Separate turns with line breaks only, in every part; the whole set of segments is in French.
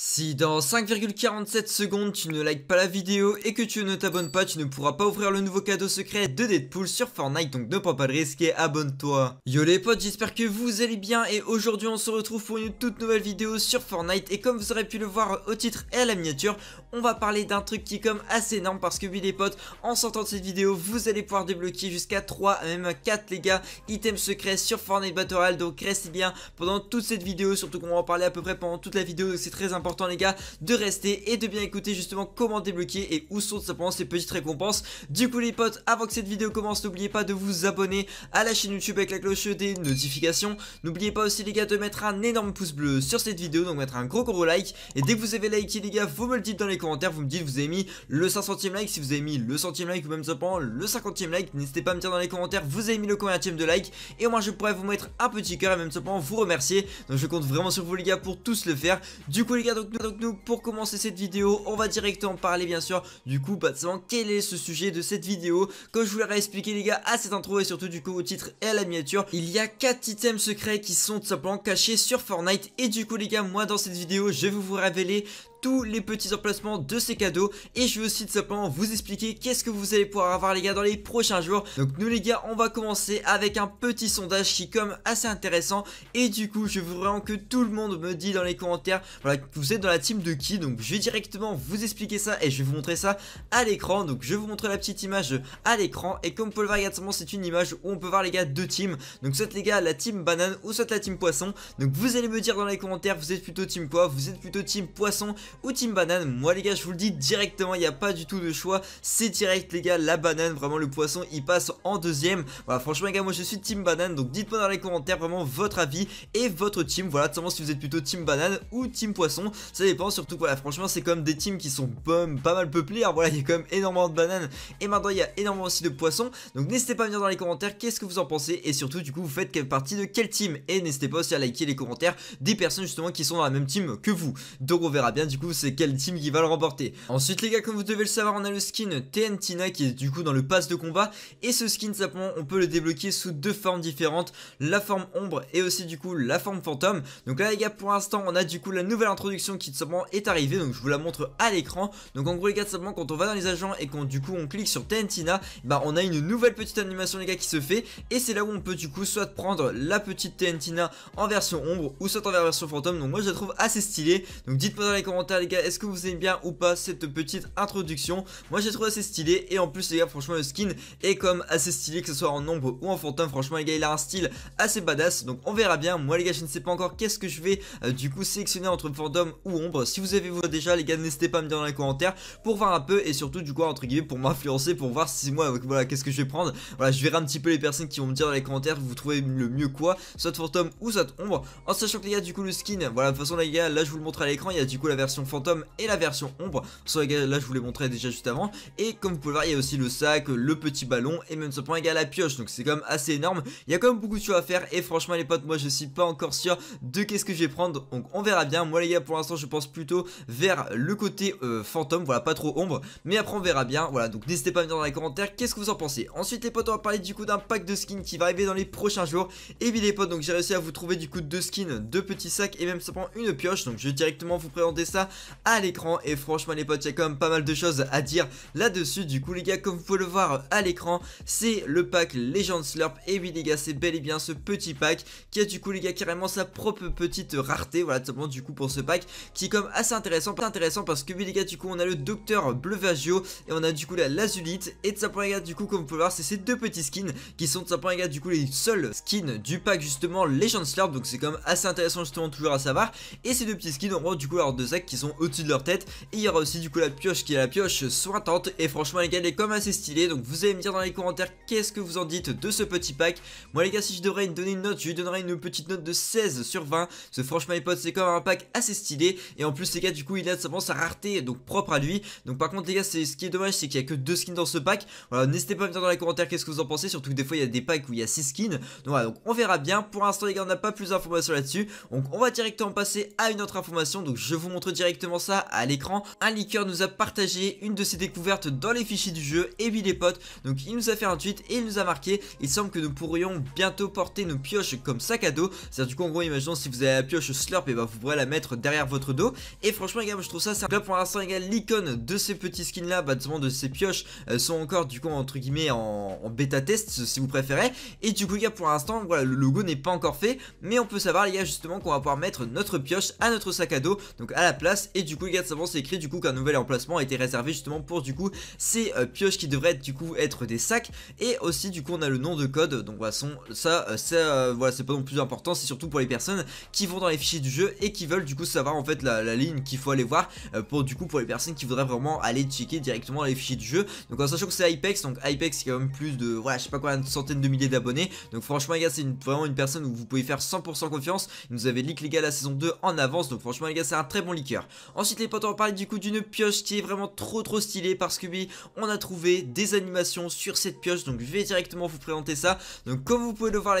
Si dans 5,47 secondes tu ne likes pas la vidéo et que tu ne t'abonnes pas, tu ne pourras pas ouvrir le nouveau cadeau secret de Deadpool sur Fortnite, donc ne prends pas de risque et abonne-toi. Yo les potes, j'espère que vous allez bien et aujourd'hui on se retrouve pour une toute nouvelle vidéo sur Fortnite et comme vous aurez pu le voir au titre et à la miniature, on va parler d'un truc qui est comme assez énorme parce que oui les potes, en sortant de cette vidéo, vous allez pouvoir débloquer jusqu'à 3, même 4 les gars, items secrets sur Fortnite Battle Royale, donc restez bien pendant toute cette vidéo, surtout qu'on va en parler à peu près pendant toute la vidéo, donc c'est très important les gars de rester et de bien écouter justement comment débloquer et où sont simplement ces petites récompenses. Du coup les potes, avant que cette vidéo commence, n'oubliez pas de vous abonner à la chaîne YouTube avec la cloche des notifications. N'oubliez pas aussi les gars de mettre un énorme pouce bleu sur cette vidéo, donc mettre un gros gros like. Et dès que vous avez liké les gars, vous me le dites dans les commentaires, vous me dites vous avez mis le 500ème like, si vous avez mis le 100 centième like ou même simplement le 50ème like, n'hésitez pas à me dire dans les commentaires vous avez mis le combien de like. Et au moins je pourrais vous mettre un petit cœur et même simplement vous remercier. Donc je compte vraiment sur vous les gars pour tous le faire. Du coup les gars donc, nous, pour commencer cette vidéo, on va directement parler bien sûr du coup bah, de quel est ce sujet de cette vidéo. Comme je vous l'aurais expliqué les gars à cette intro et surtout du coup au titre et à la miniature, il y a 4 items secrets qui sont tout simplement cachés sur Fortnite et du coup les gars moi dans cette vidéo je vais vous révéler tous les petits emplacements de ces cadeaux et je vais aussi tout simplement vous expliquer qu'est-ce que vous allez pouvoir avoir les gars dans les prochains jours. Donc nous les gars, on va commencer avec un petit sondage qui comme assez intéressant et du coup je veux vraiment que tout le monde me dit dans les commentaires voilà que vous êtes dans la team de qui donc je vais directement vous expliquer ça et je vais vous montrer ça à l'écran donc je vais vous montrer la petite image à l'écran et comme vous pouvez le voir c'est une image où on peut voir les gars deux teams donc soit les gars la team banane ou soit la team poisson donc vous allez me dire dans les commentaires vous êtes plutôt team quoi vous êtes plutôt team poisson ou Team Banane. Moi les gars, je vous le dis directement, il n'y a pas du tout de choix. C'est direct les gars, la banane, vraiment le poisson, il passe en deuxième. Voilà, bah, franchement les gars, moi je suis Team Banane, donc dites-moi dans les commentaires vraiment votre avis et votre team. Voilà, tout si vous êtes plutôt Team Banane ou Team Poisson, ça dépend. Surtout voilà, franchement c'est comme des teams qui sont pas, mal peuplés. Alors hein. voilà, il y a quand même énormément de bananes et maintenant il y a énormément aussi de poissons. Donc n'hésitez pas à venir dans les commentaires, qu'est-ce que vous en pensez et surtout du coup vous faites partie de quel team et n'hésitez pas aussi à liker les commentaires des personnes justement qui sont dans la même team que vous. Donc on verra bien du coup c'est quel team qui va le remporter. Ensuite les gars comme vous devez le savoir on a le skin Tentina qui est du coup dans le pass de combat et ce skin simplement on peut le débloquer sous deux formes différentes, la forme ombre et aussi du coup la forme fantôme. Donc là les gars pour l'instant on a du coup la nouvelle introduction qui simplement est arrivée donc je vous la montre à l'écran. Donc en gros les gars simplement quand on va dans les agents et quand du coup on clique sur Tentina bah on a une nouvelle petite animation les gars qui se fait et c'est là où on peut du coup soit prendre la petite Tentina en version ombre ou soit en version fantôme donc moi je la trouve assez stylée donc dites moi dans les commentaires les gars est-ce que vous aimez bien ou pas cette petite introduction Moi j'ai trouvé assez stylé et en plus les gars franchement le skin est comme assez stylé que ce soit en ombre ou en fantôme Franchement les gars il a un style assez badass donc on verra bien Moi les gars je ne sais pas encore qu'est-ce que je vais euh, du coup sélectionner entre fantôme ou ombre Si vous avez vous déjà les gars n'hésitez pas à me dire dans les commentaires pour voir un peu et surtout du coup entre guillemets pour m'influencer pour voir si moi euh, voilà qu'est-ce que je vais prendre Voilà je verrai un petit peu les personnes qui vont me dire dans les commentaires vous trouvez le mieux quoi Soit fantôme ou soit ombre En sachant que les gars du coup le skin voilà de toute façon les gars là je vous le montre à l'écran il y a du coup la version fantôme et la version ombre. là je vous l'ai montré déjà juste avant. Et comme vous pouvez le voir, il y a aussi le sac, le petit ballon et même simplement égal à la pioche. Donc c'est quand même assez énorme. Il y a quand même beaucoup de choses à faire. Et franchement les potes, moi je suis pas encore sûr de qu'est-ce que je vais prendre. Donc on verra bien. Moi les gars, pour l'instant je pense plutôt vers le côté fantôme. Euh, voilà, pas trop ombre. Mais après on verra bien. Voilà, donc n'hésitez pas à me dire dans les commentaires qu'est-ce que vous en pensez. Ensuite les potes, on va parler du coup d'un pack de skins qui va arriver dans les prochains jours. Et bien les potes, donc j'ai réussi à vous trouver du coup deux skins, deux petits sacs et même simplement une pioche. Donc je vais directement vous présenter ça à l'écran et franchement les potes il y a quand même pas mal de choses à dire là dessus du coup les gars comme vous pouvez le voir à l'écran c'est le pack Legend Slurp et oui les gars c'est bel et bien ce petit pack qui a du coup les gars carrément sa propre petite rareté voilà tout simplement du coup pour ce pack qui est comme assez intéressant intéressant parce que oui les gars du coup on a le docteur Vagio et on a du coup la Lazulite et de sa point les gars du coup comme vous pouvez le voir c'est ces deux petits skins qui sont de sa point les gars du coup les seuls skins du pack justement Legend Slurp donc c'est quand même assez intéressant justement toujours à savoir et ces deux petits skins en du coup leurs deux sacs qui sont au-dessus de leur tête. Et il y aura aussi du coup la pioche qui est la pioche sointante. Et franchement les gars, elle est comme assez stylée. Donc vous allez me dire dans les commentaires qu'est-ce que vous en dites de ce petit pack. Moi les gars, si je devrais lui donner une note, je lui donnerai une petite note de 16 sur 20. ce franchement les potes, c'est comme un pack assez stylé. Et en plus les gars, du coup, il a simplement sa rareté, donc propre à lui. Donc par contre les gars, c'est ce qui est dommage, c'est qu'il y a que deux skins dans ce pack. Voilà, n'hésitez pas à me dire dans les commentaires qu'est-ce que vous en pensez. Surtout que des fois il y a des packs où il y a 6 skins. Donc voilà, donc on verra bien. Pour l'instant les gars, on n'a pas plus d'informations là-dessus. Donc on va directement passer à une autre information. Donc je vous montre directement directement ça à l'écran. Un liqueur nous a partagé une de ses découvertes dans les fichiers du jeu, et puis les potes. Donc il nous a fait un tweet et il nous a marqué. Il semble que nous pourrions bientôt porter nos pioches comme sac à dos. C'est-à-dire du coup en gros imaginons si vous avez la pioche slurp et bah vous pourrez la mettre derrière votre dos. Et franchement les gars moi, je trouve ça c'est pour l'instant les gars l'icône de ces petits skins là, bah de ces pioches euh, sont encore du coup entre guillemets en, en bêta test si vous préférez. Et du coup les gars pour l'instant voilà le logo n'est pas encore fait mais on peut savoir les gars justement qu'on va pouvoir mettre notre pioche à notre sac à dos donc à la place et du coup les gars ça va c'est écrit du coup qu'un nouvel emplacement a été réservé justement pour du coup ces euh, pioches qui devraient du coup être des sacs et aussi du coup on a le nom de code donc voilà ça, ça euh, euh, voilà c'est pas non plus important c'est surtout pour les personnes qui vont dans les fichiers du jeu et qui veulent du coup savoir en fait la, ligne qu'il faut aller voir pour du coup pour les personnes qui voudraient vraiment aller checker directement les fichiers du jeu donc en sachant que c'est Apex donc Apex c'est a même plus de voilà je sais pas quoi une centaine de milliers d'abonnés donc franchement les gars c'est vraiment une personne où vous pouvez faire 100% confiance il nous avait leak les gars la saison 2 en avance donc franchement les gars c'est un très bon leaker Ensuite les potes on va parler du coup d'une pioche qui est vraiment trop trop stylée parce que oui on a trouvé des animations sur cette pioche donc je vais directement vous présenter ça. Donc comme vous pouvez le voir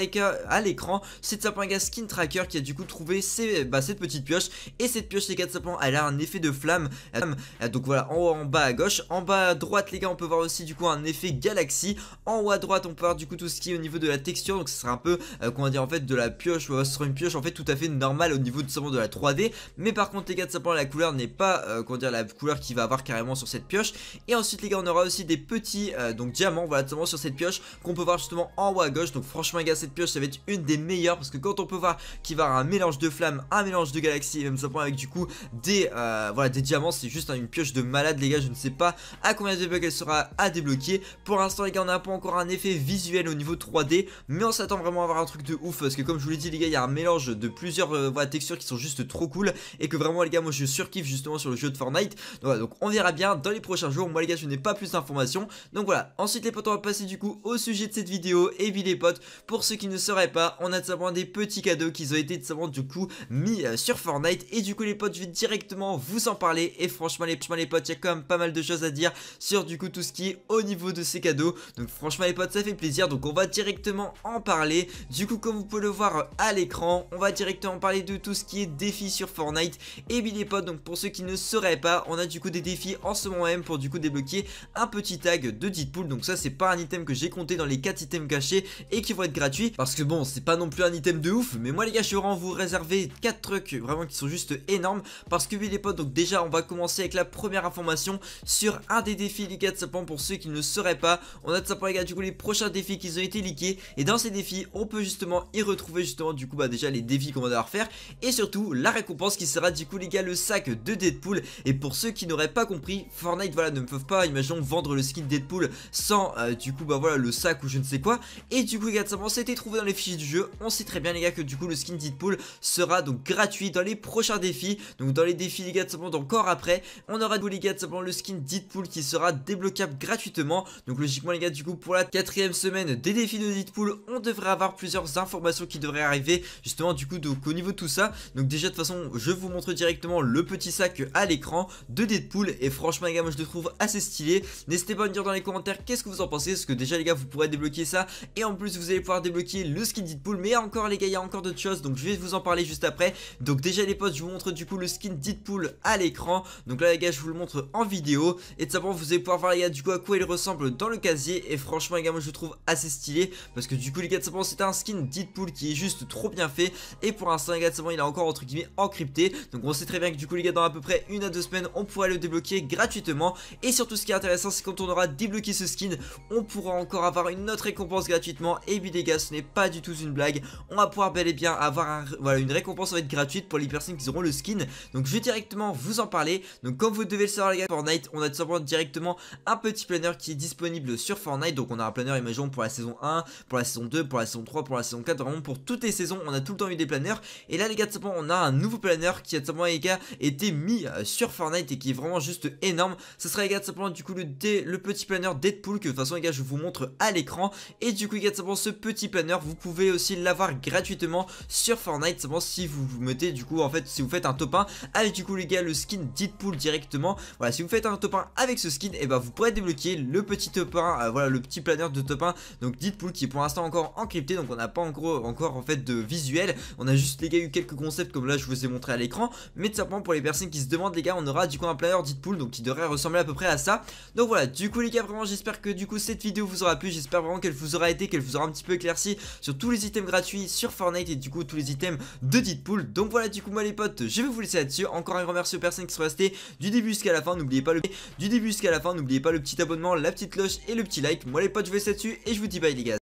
à l'écran c'est Sapinga Skin Tracker qui a du coup trouvé ses, bah, cette petite pioche et cette pioche les gars de sapin elle a un effet de flamme euh, donc voilà en haut en bas à gauche en bas à droite les gars on peut voir aussi du coup un effet galaxie en haut à droite on peut voir du coup tout ce qui est au niveau de la texture donc ce sera un peu on euh, comment dire en fait de la pioche ce sera une pioche en fait tout à fait normale au niveau de, de la 3D mais par contre les gars de sapin la couleur n'est pas euh, dire, la couleur qu'il va avoir carrément sur cette pioche et ensuite les gars on aura aussi des petits euh, donc diamants voilà justement sur cette pioche qu'on peut voir justement en haut à gauche donc franchement les gars cette pioche ça va être une des meilleures parce que quand on peut voir qu'il va avoir un mélange de flammes un mélange de galaxies même simplement avec du coup des euh, voilà des diamants c'est juste hein, une pioche de malade les gars je ne sais pas à combien de bugs elle sera à débloquer pour l'instant les gars on n'a pas encore un effet visuel au niveau 3D mais on s'attend vraiment à avoir un truc de ouf parce que comme je vous l'ai dit les gars il y a un mélange de plusieurs voilà, textures qui sont juste trop cool et que vraiment les gars moi je surkiffe justement sur le jeu de Fortnite. Donc, voilà, donc on verra bien dans les prochains jours. Moi les gars, je n'ai pas plus d'informations. Donc voilà, ensuite les potes, on va passer du coup au sujet de cette vidéo. Et puis les potes, pour ceux qui ne sauraient pas, on a simplement des petits cadeaux qui ont été savoir du coup mis euh, sur Fortnite. Et du coup les potes, je vais directement vous en parler. Et franchement les, franchement, les potes, il y a quand même pas mal de choses à dire sur du coup tout ce qui est au niveau de ces cadeaux. Donc franchement les potes, ça fait plaisir. Donc on va directement en parler. Du coup comme vous pouvez le voir euh, à l'écran, on va directement parler de tout ce qui est défi sur Fortnite. Et puis les donc pour ceux qui ne seraient pas, on a du coup des défis en ce moment même pour du coup débloquer un petit tag de Deadpool. Donc ça c'est pas un item que j'ai compté dans les 4 items cachés et qui vont être gratuits parce que bon c'est pas non plus un item de ouf mais moi les gars je suis vraiment vous réserver 4 trucs vraiment qui sont juste énormes parce que oui les potes donc déjà on va commencer avec la première information sur un des défis les gars de pour ceux qui ne seraient pas on a de pour les gars du coup les prochains défis qui ont été leakés et dans ces défis on peut justement y retrouver justement du coup bah déjà les défis qu'on va devoir faire et surtout la récompense qui sera du coup les gars le sac de Deadpool et pour ceux qui n'auraient pas compris Fortnite voilà ne peuvent pas imaginons vendre le skin Deadpool sans euh, du coup bah voilà le sac ou je ne sais quoi et du coup les gars simplement c'était trouvé dans les fichiers du jeu on sait très bien les gars que du coup le skin Deadpool sera donc gratuit dans les prochains défis donc dans les défis les gars simplement encore après on aura du les gars simplement le skin Deadpool qui sera débloquable gratuitement donc logiquement les gars du coup pour la quatrième semaine des défis de Deadpool on devrait avoir plusieurs informations qui devraient arriver justement du coup donc au niveau de tout ça donc déjà de toute façon je vous montre directement le le petit sac à l'écran de Deadpool et franchement les gars moi je le trouve assez stylé n'hésitez pas à me dire dans les commentaires qu'est-ce que vous en pensez parce que déjà les gars vous pourrez débloquer ça et en plus vous allez pouvoir débloquer le skin Deadpool mais encore les gars il y a encore d'autres choses donc je vais vous en parler juste après donc déjà les potes je vous montre du coup le skin Deadpool à l'écran donc là les gars je vous le montre en vidéo et de simplement vous allez pouvoir voir les gars du coup à quoi il ressemble dans le casier et franchement les gars moi je le trouve assez stylé parce que du coup les gars de simplement c'est un skin Deadpool qui est juste trop bien fait et pour l'instant les gars de il est encore entre guillemets encrypté donc on sait très bien que du coup les gars dans à peu près une à deux semaines on pourra le débloquer gratuitement Et surtout ce qui est intéressant c'est quand on aura débloqué ce skin on pourra encore avoir une autre récompense gratuitement Et oui les gars ce n'est pas du tout une blague On va pouvoir bel et bien avoir voilà, une récompense en fait gratuite pour les personnes qui auront le skin Donc je vais directement vous en parler Donc comme vous devez le savoir les gars Fortnite on a tout simplement directement un petit planeur qui est disponible sur Fortnite Donc on a un planeur imaginons pour la saison 1, pour la saison 2, pour la saison 3, pour la saison 4 Vraiment pour toutes les saisons on a tout le temps eu des planeurs. Et là les gars tout simplement on a un nouveau planeur qui a tout simplement les gars été mis euh, sur Fortnite et qui est vraiment juste énorme. Ce sera les gars simplement du coup le, le petit planeur Deadpool que de toute façon les gars je vous montre à l'écran. Et du coup les gars simplement ce petit planeur vous pouvez aussi l'avoir gratuitement sur Fortnite simplement si vous vous mettez du coup en fait si vous faites un top 1 avec du coup les gars le skin Deadpool directement. Voilà si vous faites un top 1 avec ce skin et ben, vous pourrez débloquer le petit top 1 euh, voilà le petit planeur de top 1 donc Deadpool qui est pour l'instant encore encrypté donc on n'a pas en encore en fait de visuel. On a juste les gars eu quelques concepts comme là je vous ai montré à l'écran mais tout simplement pour les personnes qui se demandent les gars on aura du coup un player dit donc qui devrait ressembler à peu près à ça donc voilà du coup les gars vraiment j'espère que du coup cette vidéo vous aura plu j'espère vraiment qu'elle vous aura été qu'elle vous aura un petit peu éclairci sur tous les items gratuits sur Fortnite et du coup tous les items de Deadpool donc voilà du coup moi les potes je vais vous laisser là-dessus encore un grand merci aux personnes qui sont restées du début jusqu'à la fin n'oubliez pas le du début jusqu'à la fin n'oubliez pas le petit abonnement la petite cloche et le petit like moi les potes je vais laisse là-dessus et je vous dis bye les gars